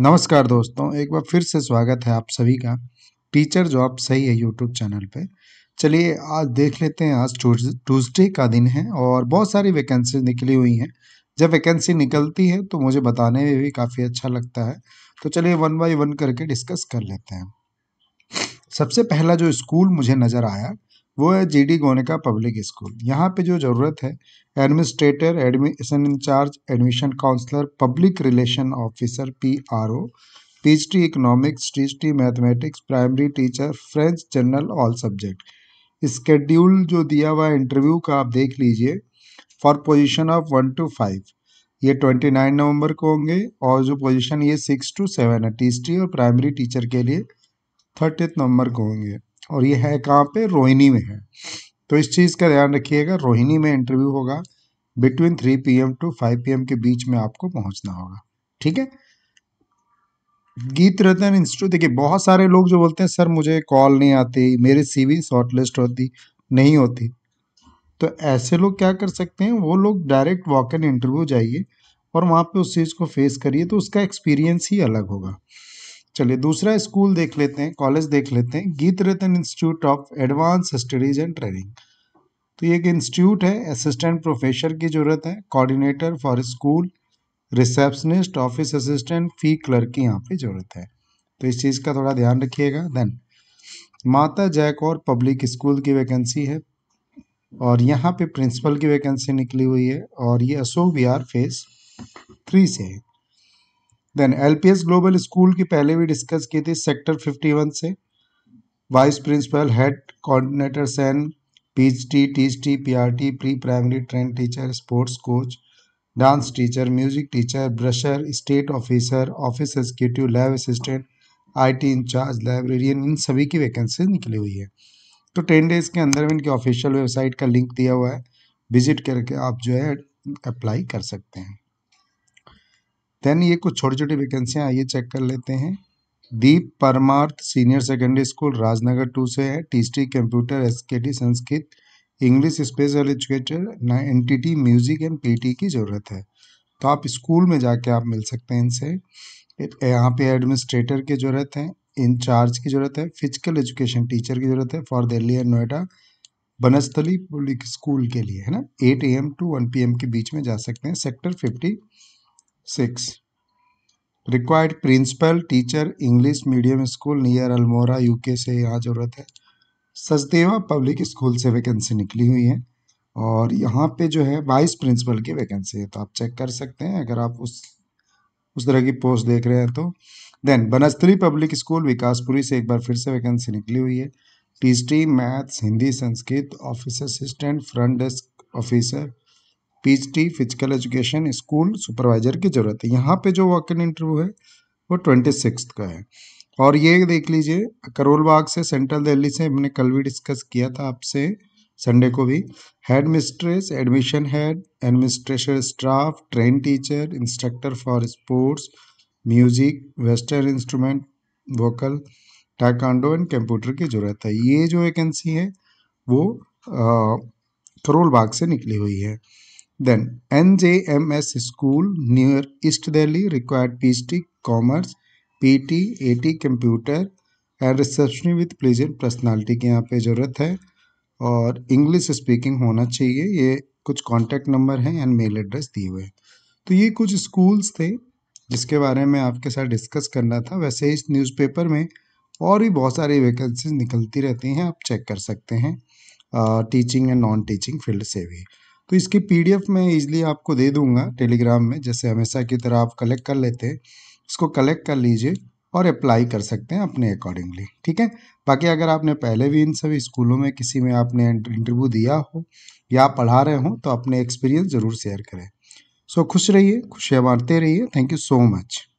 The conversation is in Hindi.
नमस्कार दोस्तों एक बार फिर से स्वागत है आप सभी का टीचर जॉब सही है यूट्यूब चैनल पे चलिए आज देख लेते हैं आज ट्यूजडे का दिन है और बहुत सारी वैकेंसी निकली हुई हैं जब वैकेंसी निकलती है तो मुझे बताने में भी काफ़ी अच्छा लगता है तो चलिए वन बाई वन करके डिस्कस कर लेते हैं सबसे पहला जो स्कूल मुझे नज़र आया वो है G D Goenka public school यहाँ पे जो ज़रूरत है administrator admission in-charge admission counsellor public relation officer P R O P H D economics T H D mathematics primary teacher French general all subject schedule जो दिया हुआ है इंटरव्यू का आप देख लीजिए for position of one two five ये ट्वेंटी नाइन नवम्बर को होंगे और जो पोजिशन ये सिक्स टू सेवन है टी और प्राइमरी टीचर के लिए थर्टीथ नवंबर को होंगे और ये है कहाँ पे रोहिणी में है तो इस चीज़ का ध्यान रखिएगा रोहिणी में इंटरव्यू होगा between three P M to five P M के बीच में आपको पहुंचना होगा ठीक है गीत रतन इंस्टीट्यूट देखिए बहुत सारे लोग जो बोलते हैं सर मुझे कॉल नहीं आती मेरी सीवी शॉर्ट लिस्ट होती नहीं होती तो ऐसे लोग क्या कर सकते हैं वो लोग डायरेक्ट वॉक इन इंटरव्यू जाइए और वहाँ पे उस चीज़ को फेस करिए तो उसका एक्सपीरियंस ही अलग होगा चलिए दूसरा स्कूल देख लेते हैं कॉलेज देख लेते हैं Geet Ratan institute of advance studies and training तो ये एक इंस्टीट्यूट है असिस्टेंट प्रोफेसर की ज़रूरत है coordinator for school receptionist office assistant fee clerk की यहाँ पे ज़रूरत है तो इस चीज़ का थोड़ा ध्यान रखिएगा then Mata Jaikaur public school की वैकेंसी है और यहाँ पे प्रिंसिपल की वैकेंसी निकली हुई है और ये अशोक विहार फेस थ्री से है देन एलपीएस ग्लोबल स्कूल की पहले भी डिस्कस की थी सेक्टर 51 से vice principal head H and P R PRT pre primary train teacher sports coach dance teacher music teacher bursar state officer office executive lab assistant IT incharge librarian इन सभी की वैकेंसी निकली हुई है तो टेन डेज के अंदर में इनकी ऑफिशियल वेबसाइट का लिंक दिया हुआ है विजिट करके आप जो है अप्लाई कर सकते हैं देन ये कुछ छोटी छोटी वैकेंसियाँ आइए चेक कर लेते हैं Deep Parmarth senior secondary school Rajnagar two से है टीस्टी कंप्यूटर एसकेटी Sanskrit English special educator T music and PT की ज़रूरत है तो आप स्कूल में जाके आप मिल सकते हैं इनसे यहाँ पे एडमिनिस्ट्रेटर की ज़रूरत है इंचार्ज की ज़रूरत है फिजिकल एजुकेशन टीचर की ज़रूरत है for Delhi and Noida Banasthali public school के लिए है ना at A M to one P M के बीच में जा सकते हैं sector fifty six required principal teacher english medium school near Almora uk से यहाँ ज़रूरत है सचदेवा पब्लिक स्कूल से वैकेंसी निकली हुई है और यहाँ पे जो है वाइस प्रिंसिपल की वैकेंसी है तो आप चेक कर सकते हैं अगर आप उस उस तरह की पोस्ट देख रहे हैं तो देन बनस्त्री पब्लिक स्कूल विकासपुरी से एक बार फिर से वैकेंसी निकली हुई है T maths Hindi Sanskrit office assistant front desk officer PhD physical education school supervisor की ज़रूरत है यहाँ पे जो वॉक इन इंटरव्यू है वो ट्वेंटी सिक्स का है और ये देख लीजिए करोल बाग से सेंट्रल दिल्ली से हमने कल भी डिस्कस किया था आपसे संडे को भी head mistress admission head administration staff train teacher instructor for sports music western instrument vocal taekwondo and computer की ज़रूरत है ये जो वैकेंसी है वो करोल बाग से निकली हुई है Then NJMS School near East Delhi required PhD Commerce, PT, AT Computer and reception with pleasant personality की यहाँ पे ज़रूरत है और इंग्लिश स्पीकिंग होना चाहिए ये कुछ कॉन्टैक्ट नंबर हैं एंड मेल एड्रेस दिए हुए हैं तो ये कुछ स्कूल्स थे जिसके बारे में आपके साथ डिस्कस करना था वैसे इस न्यूज़पेपर में और भी बहुत सारी वैकेंसीज निकलती रहती हैं आप चेक कर सकते हैं teaching and non teaching field से भी तो इसकी पीडीएफ मैं ईजिली आपको दे दूंगा टेलीग्राम में जैसे हमेशा की तरह आप कलेक्ट कर लेते हैं इसको कलेक्ट कर लीजिए और अप्लाई कर सकते हैं अपने अकॉर्डिंगली ठीक है बाकी अगर आपने पहले भी इन सभी स्कूलों में किसी में आपने इंटरव्यू दिया हो या पढ़ा रहे हों तो अपने एक्सपीरियंस ज़रूर शेयर करें सो so, खुश रहिए खुशियाँ बांटते रहिए थैंक यू सो मच